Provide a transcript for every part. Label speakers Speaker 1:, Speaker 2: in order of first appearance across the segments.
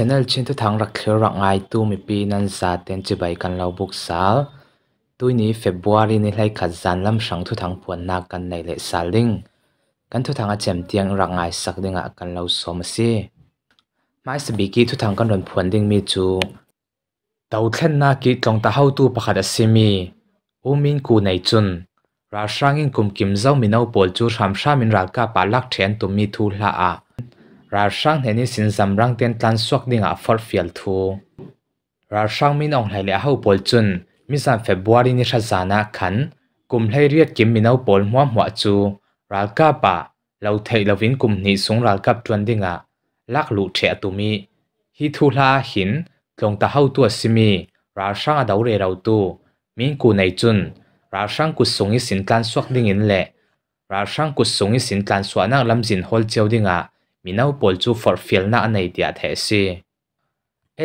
Speaker 1: ชนลชินทุกทางรักเครักไงตู้มีปีนันซาเตนจะใบกันเราบุกซาลตู้นี้เฟบวารีนี่ให้ขัดจันลำสังทุกทางปวนนากันในเลสซาลิงกันทุกทางอาเจมเตียงรักไงสักดึงกันเราสมซีไม่สบิกีทุกทางกันรดนพวดดึงมีจูดาวเทนนากีตรงตาเฮาตู้ประคัดสิมีอูมินกูในจุนราชรางอินกุมกิมเจ้ามีนเอาปวดจูชามชามินรักกาปาลักเทียนตุมีทูละอาราช่างเห็นนี่สินสำรังเตียนตันสวกดิ่งอ่ะฟอร์ฟิลทู ราช่างมินองไหเล่าหูอลจุนมิสันเฟบวารีนิชาซานาขัน กลุ่มให้เรียกกิมมินเอาปอลมัวหัวจูราลกาปะ เราเทลวินกลุ่มนี้สูงราลกับจวนดิ่งอ่ะลักลุเฉอตุมีฮิทูลาหินลงตาเฮาตัวซิมี ราช่างดาเรเราตู มินกูในจุน ราช่างกุศงอิสินตันสวกดิ่งอินเล่ราช่างกุศงอิสินตันสวานักลำจินฮอลเจียวดิ่งอ่ะ mi nau pol chu forfil na anei tia the si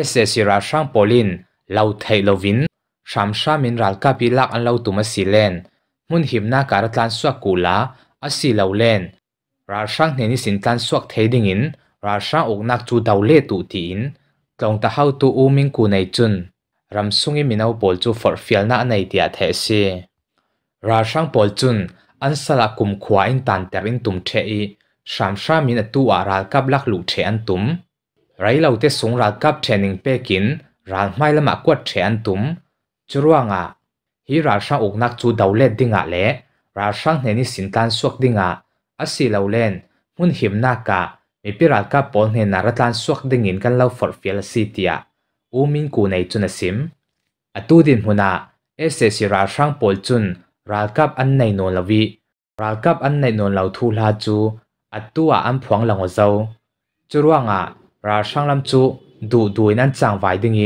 Speaker 1: ssc ra sang polin lau thei lovin sham shamin ral ka pi lak an lo tuma silen mun himna kar tlan suak kula asi lo len ra sang ne ni sin tlan suak theding in ra sang ok nak chu dau le tu ti in tlong ta hau tu u ming ku nei chun ram sungi minau pol chu forfil na anei tia the si ra sang pol chun an sala kum khwa in tan terin tum the i Shamsham in atua ral kap lak lu che an tum. Rai lau te sung ral kap training pekin ral mai lama quat che an tum. Churwa nga. Hi ral sang uk nak chu dau let dinga le. Ral sang ne ni sin tan suak dinga. Asi lau len. Mun him na ka. Mi pi ral kap pol ne na ratan suak dingin kan lau for fiel si tia. U min ku nei chun asim. Atu din huna. Ese si ral sang pol chun. Ral kap an nei non lawi. Ral kap an nei non lau thu la chu. อัตัวอันพวงหลงเจ้าจรวงอ่ะราช่างลำจูดูดูนั่นจังไว้ดิอง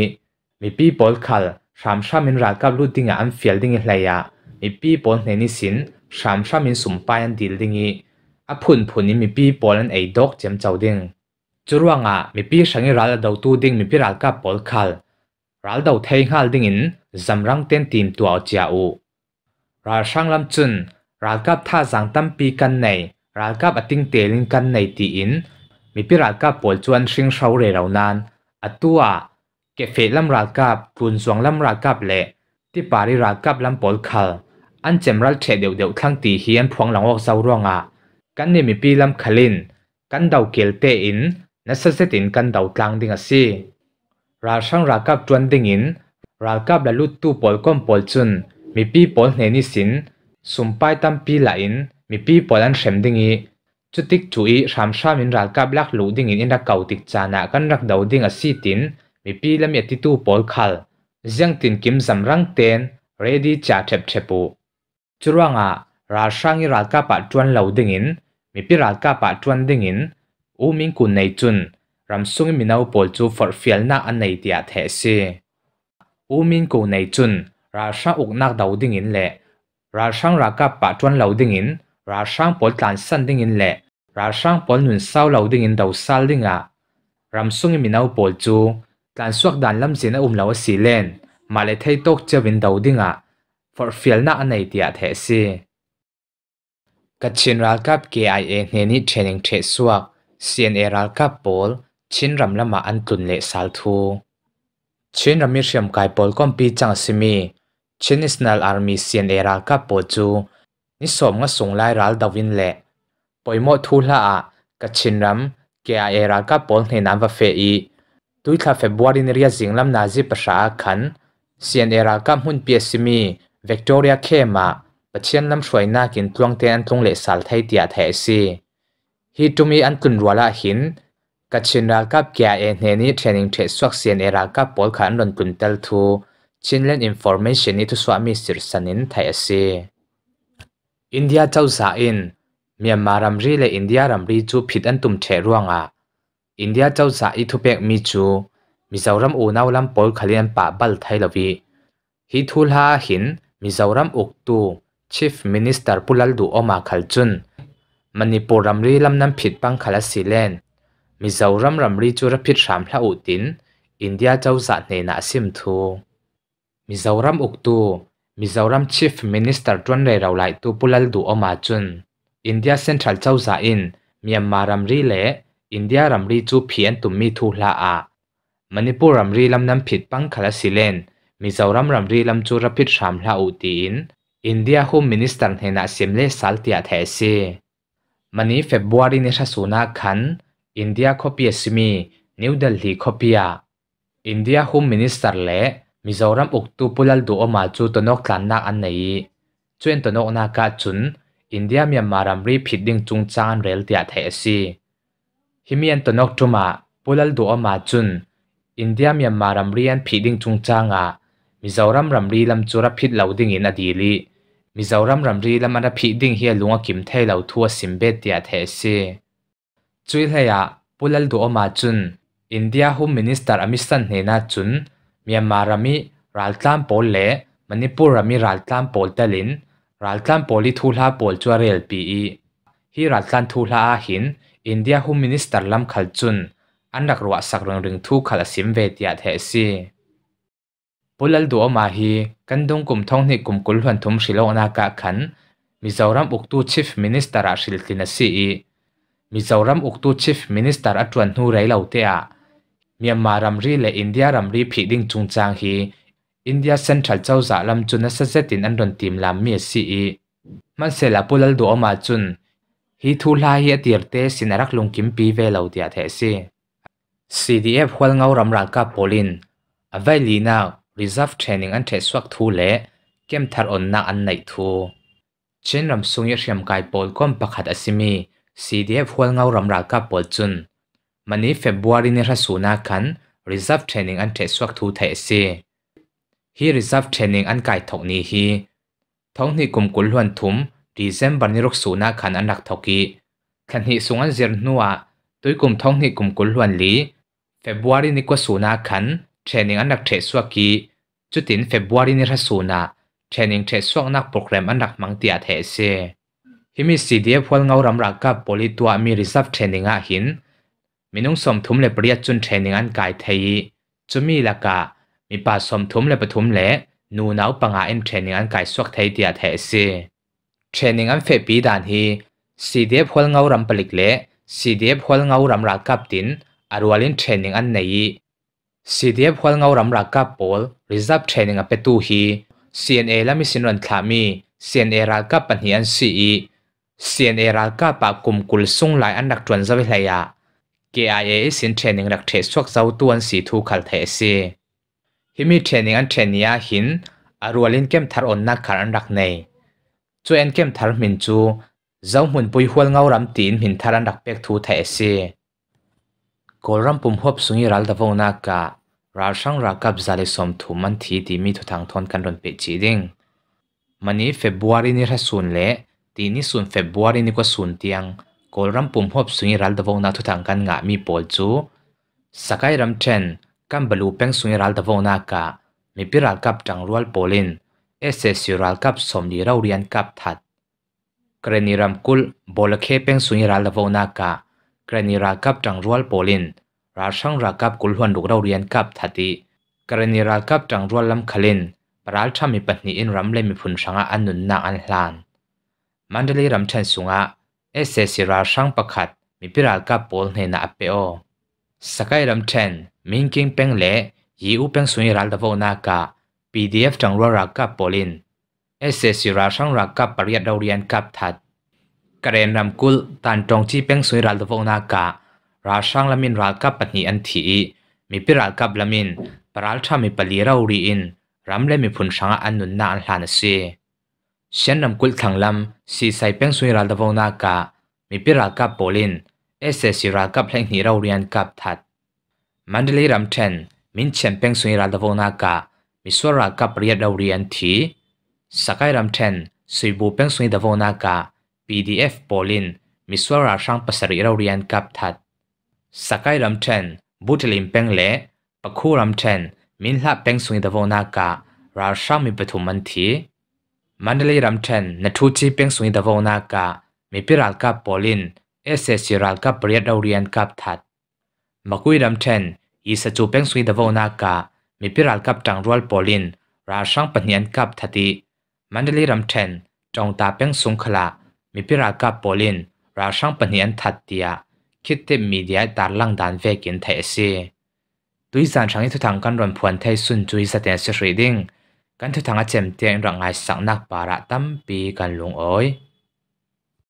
Speaker 1: มีปีบอลคัลสามชามินรักกับลูดดิงอันเฟียลดิองเล่ะมีปีบอลในนิสินสามชามินสุ่มปายันดีดิงอี่ะพุนพุนนี่มีปีบอลนไอ้ดอกเจมเจ้าดิงจรวงอ่ะมีปีงเกงรักดาวตูดิงมีปีรักกับบอลคัลรักดาวเทียงฮัลดิงอินจำรังเต้นทีมตัวเจ้าอูราช่างลำจุนรักกับท่าสังตั้มปีกันในรากับอติงเตลิงกันในตีอิน มีพิรากับปวดจวนชิงเสาเรเรานานอตัวเกฟเฟลมรากับปูนสวงลมรากับเละ ที่ปาริรากับลำปอลคัลอันเจมรัลเทเดียวเดียวทั้งตีเฮียนพวงหลังออกเสาร่วงอ่ะกันเนี่ยมีพีลำคลินกันเดาเกลเตอินนัสเซตินกันเดากลางดิ่งอซีสราช่างรากับจวนดิ่งอิน รากับละลุตตูปอลก้มปอลจุนมีพีปอลเนนิสิน สุมไปตั้มพีลาอิน mipi polan shem dingi chutik chui ram sham in ral black lak lu ding in ra kau tik chana kan rak dau ding a si tin mipi lam yati tu pol khal ziang tin kim zam rang ten ready cha thep thepu churanga ra shangi ral ka pa ah chuan lo ding in mipi ral ka pa ah chuan ding in u ming kun nei chun ram sungi minau pol chu for fiel na an nei tia the si u min ko nei chun ra sha uk nak dau ding in le ra sang ra ka pa ah chuan lo ding in ra sang pol tlan san ding in le ra sang pol nun sau lo ding in đầu sal ding a ram sung in minau pol chu tlan suak dan lam zin a um lo a si len mà lại thấy tốt cho bên đầu ding ngạ for feel na anh ấy tiệt thế si các chiến ral cup KIA nên ít training thế suak CNA ral cup ball chiến ram là mà anh tuân lệ sal thu chiến ram mi siam kai ball con pi chang simi chiến national army CNA ral cup ball chu นิสมก็ส่งไลรัลดาวินเละปอยมดทูละอะกัชินรัมแกเอรากับปอลในน้ำวาเฟอีตุยคาเฟบวารินเรียสิงลำนาจิปะชาคันเซียนเอรากัหุ่นเปียซิมีเวกตอเรียเคมาประเชียนลำมสวยนากินตวงเตนตรงเลสัลไทยตียาไทยซีฮิตุมีอันกุนรัวละหินกัชินรากับแกเอเนนี่เทรนนิ่งเทรสวักเซียนเอรากับปอลขันรนตุนเตลทูชินเล่นอินฟอร์เมชันนี้ทุสวามีสิรสันินไทยซีอินเดียเจ้าสาอินเมียนมารัมรีและอินเดียรัมรีจูผิดอันตุ่มเทร่วงอ่ะอินเดียเจ้าสาอิทุเปกมีจูมิซาวรัมอูนาวลัมปอลขลียนปะบัลไทยลวีฮิทูลฮาหินมิซาวรัมอุกตูชีฟมินิสเตอร์ปุลัลดูออกมาขลจุนมันนิปรัมรีลำนั้นผิดปังขลัสิเลนมิซาวรัมรัมรีจูรับผิดสามพระอุติน อินเดียเจ้าสาเนนาซิมทูมิซาวรัมอุกตูมิจารัมชีฟมินิสเตอร์จวนเรราไลตูปุลลดูอมาจุนอินเดียเซ็นทรัลเจ้าใจอินมีมารัมรีเลอินเดียรัมรีจูเพียนตุมมีทูลาอามณิปูรัมรีลำนำผิดปังคลาสิเลนมิจารัมรัมรีลำจูรพิดรามลาอูตีนอินเดียโฮมมินิสเตอร์เฮนัสเซมเลสัลติอาเทสีมัณิเฟบรุอารีเนชสุนักขันอินเดียคอปิเอสมีนิวเดลฮีคอปิอาอินเดียโฮมมินิสเตอร์เลมิจารมอุกตูพุลลดูออมาจูตโนกลันนักอันไหนจวนตโนกนักจุนอินเดียมีมารมรีผิดดิ่งจุงจางเรลเตียเทสซฮิมียนตโนกจูมาพุลลดูออมาจุนอินเดียมีมารมรีอันผิดดิ่งจุงจางอ่ะมิจารมรมรีลำจูรับผิดเหล่าดิ่งอินอดีลีมิจารมรมรีลำมันผิดดิ่งเฮียลุงกิมเทเหล่าทัวสิมเบเดียเทสซจวยเฮียพุลลดูออมาจุนอินเดียหุ่มมินิสเตอร์อเมริกันเฮน่าจุนมียนมารามีรัลตัมโปลเล่มันนี่ปูรามีรัลตัมโปลเตลินรัลตัมโปลิทูลาโปลจัวเรลปีีฮีรัลตันทูลาอาหินอินเดียหุมินิสเตอร์ลำขัลจุนอันดักรัวสักเริงริงทูขัลสิมเวทียเทซีปุลลดูอมาฮีกันดงกลุ่มท้องนิกลุ่มกุลหันทุมสิโลนากะขันมิซาวรัมอุกตูชิฟมินิสเตอร์อาชิลตินซีีมิซาวรัมอุกตูชิฟมินิสเตอร์อัจวนฮูไรเลาเตีาเมียนมารัมรีและอินเดียรัมรีผิดิ่งจุงจางฮีอินเดียเซ็นทรัลเจ้าจ่าลำจุนนัสเซตินอันดนทีมลำเมียซีมันเสลาปุลลดูออมาจุนฮีทูลาฮีตีร์เตสินรักลงกิมปีเวลาวเดียเทซี CDF ฟัวเงารมรังกับโปลินอวัยลีนา reserve training อันเทสวักทูเละเกมทารอนนาอันไหนทูเช่นรำซุงยเชียมกายโปลก้มประคัดอสิมี CDF หัวเงารำรังกับโปลจุนมันนี้เฟบรุยนี้ทศนาคันรีเซฟเทรน a i n i อันเทสวักทูเทสฮีรีเซฟเทรน a i n i อันไก่ทกนี้ฮีท้องนี้กลุ่มกุลวันทุมดีเซมบันนี้รักสูนาคันอันหนักทกีขณะนี้สงอันเจรนัวตัวกลุ่มท้องนี้กลุ่มกุลวันลีเฟบรุยนี้ก็สูนาคันเทรน n i n g อันหนักเทสวักีจุดินเฟบรุยนี้ทศนาเทรน n i n g เทสวักนักโปรแกรมอันหนักมังเตียเทสที่มีสีเดียพวกเงารำรักกับบริตัวมีรีเซฟเทรน a i n i n อ่ะหินมินุงสมทุมเลปรียจุนเทรนิงอันกายเทยจุมีละกะมีป่าสมทุมเลปทุมเลนูนาวปังอาเอ็นเทรนิงอันกายสวกเทยเดียเทสีเทรนิงอันเฟปีดานฮีซีเดียพลเงารำปลิกเลซีเดียพลเงารำรักกับตินอารวาลินเทรนิงอันเนยซีเดียพลเงารำรักกับปอลริซับเทรนิงอันเปตูฮีซีเอ็นเอและมิสินรันทามีเซียนเอรักกับปัญหาอันซีอีซียนเอรักกับปากกลุ่มกุลซุ่งหลายอันดักจวนสวิทยาะก KIA สินเทรนนิ่งรักเทสชกเซาตัวนสีทูคาลเทสิฮิมีเทรนนิ่งอันเทรนยาหินอารัวลินเกมทาร์อนนักการันรักเนจูเอ็นเกมทาร์มินจูเจ้าหุนปุยฮวลเงาลำตีนหินทารันรักเป็กทูเทสีกอลรำปุ่มฮบสุงยรัลดาวนากะราชังรากับซาลิสมถูมันทีดีมีทุทางทนกันโดนเป็ดจีดิงมันนี้เฟบรุวารินี่ระสุนเละตีนี้สุนเฟบรุวารินิกว่ก็สุนเตียงกอลรัมปุ่มพบสุนีรัลดวงนาทุทังกันงะมีปอลจูสกายรัมเชนกันบลูเป็งสุนีรัลดวงนากะมีพิรัลกับจังรัวลปอลิน เอเซซิรัลกับสมดีเราเรียนกับทัดกรณีรัมกุลบอลเคเป็งสุนีรัลดวงนากะกรณีรักับจังรัวลปอลินราชังรักับกุลฮวนดูกเราเรียนกับทัดีกรณีรักับจังรัลลัำคลินปราลชามีปัญญิอินรัมเลมีผลช่ะงอันนุนนางอันหลานมันเดลีรัมเชนสุงะเอเซซิราช่างประคัดมีพิรากับโลเนนาเปโอสกายรัมเชนมิงกิงเป็งเล่ยีอูเป็งสุนิรัลดาโวนากาพีีดเอฟจังรัวรักกับโลินเอเซซิราช่างรักกับปริยัดเรียนกับทัดกระเรนรมกุลตันจงจีเป็งสุนิรัลดาโวนาการาช่างละมินรักกับปัตนีอันทีมีพิรากับละมินปราลชามีปลีรารีอินรัมเลมีผลช่างอันนุนนาอันหลานเซเช่นนำกุลทังลำสีใสเป็งสุยราดวงนากามีปิรากับโปลินเอเซสิรากับเพลงฮีเราเรียนกับทัดมันเดลีรำเทนมินเชนเป็งสุยราดวงนากามีสวรากับเรียนเราเรียนทีสกายรำเทนสุยบูเป็งสุยดวงนากา PDF โปลินมีสวราช่างภาษาเราเรียนกับทัดสกายรำเทนบุตรลิมเป็งเล่ปะคู่รำเทนมินละเป็งสุยดวงนาการาช่างมีปฐุมันทีมันเลยรำเชนนทูชีเพียงสุนิดาวนากะมีพิรัลกับปอลิน เอเซซิรัลกับเปรียดเรียนกับทัดมาคุยรำเชนอีสจูเพียงสุนิดาวนากะมีพิรัลกับจังรัวลพอลิน ราชังปัญญกับทัดีมันเลยรำเชนจงตาเพีงสุนขลามีพิรัลกับปอลินราชังปัญญทัดเดียคิดเต็มมีเดียตัดลังดันเวกินเทสีดุยสันชางอิทุทังกันรวนพวนเทสุนจุยสเตนเซรีดิง kan thu thanga chem teng rangai sangnak para tampi kan lung oi